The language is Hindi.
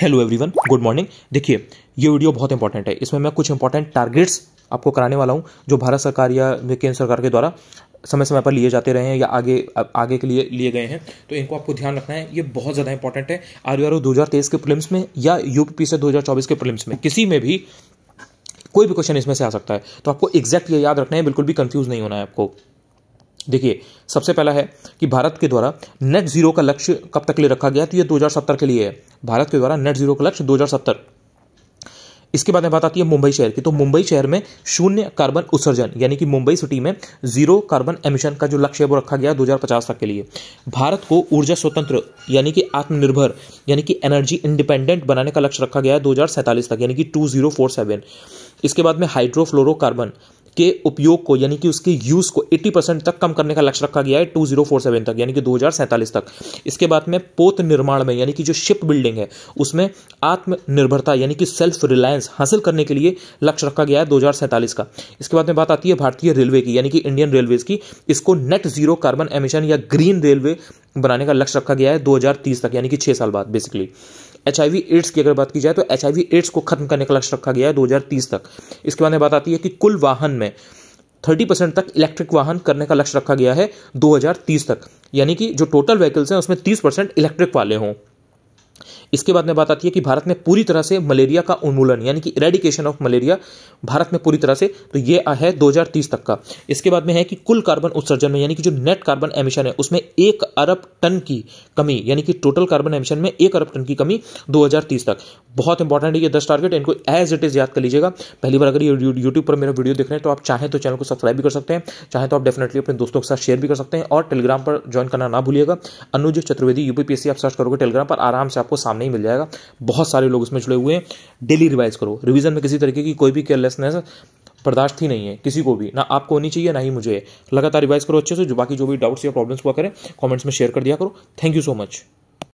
हेलो एवरीवन गुड मॉर्निंग देखिए ये वीडियो बहुत इंपॉर्टेंट है इसमें मैं कुछ इंपॉर्टेंट टारगेट्स आपको कराने वाला हूँ जो भारत सरकार या केंद्र सरकार के द्वारा समय समय पर लिए जाते रहे हैं या आगे आगे के लिए लिए गए हैं तो इनको आपको ध्यान रखना है ये बहुत ज़्यादा इंपॉर्टेंट है आर यू दो के प्रिलिम्स में या यूपी से 2024 के प्रिलिम्स में किसी में भी कोई भी क्वेश्चन इसमें से आ सकता है तो आपको एग्जैक्ट ये याद रखना है बिल्कुल भी कंफ्यूज नहीं होना है आपको देखिए सबसे पहला है कि भारत के द्वारा नेट जीरो का लक्ष्य कब तक ले रखा गया तो ये 2070 के लिए है भारत के द्वारा नेट जीरो का लक्ष्य 2070 इसके बाद में बात आती है मुंबई शहर की तो मुंबई शहर में शून्य कार्बन उत्सर्जन यानी कि मुंबई सिटी में जीरो कार्बन एमिशन का जो लक्ष्य है वो रखा गया 2050 तक के लिए भारत को ऊर्जा स्वतंत्र यानी कि आत्मनिर्भर यानी कि एनर्जी इंडिपेंडेंट बनाने का लक्ष्य रखा गया है दो तक यानी कि टू इसके बाद में हाइड्रोफ्लोरोकार्बन के उपयोग को यानी कि उसके यूज़ को 80 परसेंट तक कम करने का लक्ष्य रखा गया है 2047 तक यानी कि 2047 तक इसके बाद में पोत निर्माण में यानी कि जो शिप बिल्डिंग है उसमें आत्मनिर्भरता यानी कि सेल्फ रिलायंस हासिल करने के लिए लक्ष्य रखा गया है दो का इसके बाद में बात आती है भारतीय रेलवे की यानी कि इंडियन रेलवेज की इसको नेट जीरो कार्बन एमिशन या ग्रीन रेलवे बनाने का लक्ष्य रखा गया है दो तक यानी कि छः साल बाद बेसिकली एच आई एड्स की अगर बात की जाए तो एच आई एड्स को खत्म करने का लक्ष्य रखा गया है 2030 तक इसके बाद में बात आती है कि कुल वाहन में 30 परसेंट तक इलेक्ट्रिक वाहन करने का लक्ष्य रखा गया है 2030 तक यानी कि जो टोटल व्हीकल्स हैं उसमें 30 परसेंट इलेक्ट्रिक वाले हों इसके बाद में बात आती है कि भारत में पूरी तरह से मलेरिया का उन्मूलन यानी कि इरेडिकेशन ऑफ मलेरिया भारत में पूरी तरह से तो ये है 2030 तक का इसके बाद में है कि कुल कार्बन उत्सर्जन में यानी कि जो नेट कार्बन एमिशन है उसमें एक अरब टन की कमी यानी कि टोटल कार्बन एमिशन में एक अरब टन की कमी 2030 तक बहुत इंपॉर्टेंट है ये दस टारगेट इनको एज इट इज़ याद कर लीजिएगा पहली बार अगर ये यूट्यूब पर मेरा वीडियो देख रहे हैं तो आप चाहें तो चैनल को सब्सक्राइब भी कर सकते हैं चाहें तो आप डेफिनेटली अपने दोस्तों के साथ शेयर भी कर सकते हैं और टेलीग्राम पर ज्वाइन करना ना भूलिएगा अनुज चतुर्वेदी यूपीपीएससी आप सर्च करोगे टेलीग्राम पर आराम से आपको सामने ही मिल जाएगा बहुत सारे लोग इसमें जुड़े हुए हैं डेली रिवाइज करो रिविजन में किसी तरीके की कोई भी केयरलेसनेस बर्दाश्त ही नहीं है किसी को भी ना आपको होनी चाहिए ना ही मुझे लगातार रिवाइज करो अच्छे से जो बाकी जो भी डाउट्स या प्रॉब्लम्स हुआ करें कॉमेंट्स में शेयर कर दिया करो थैंक यू सो मच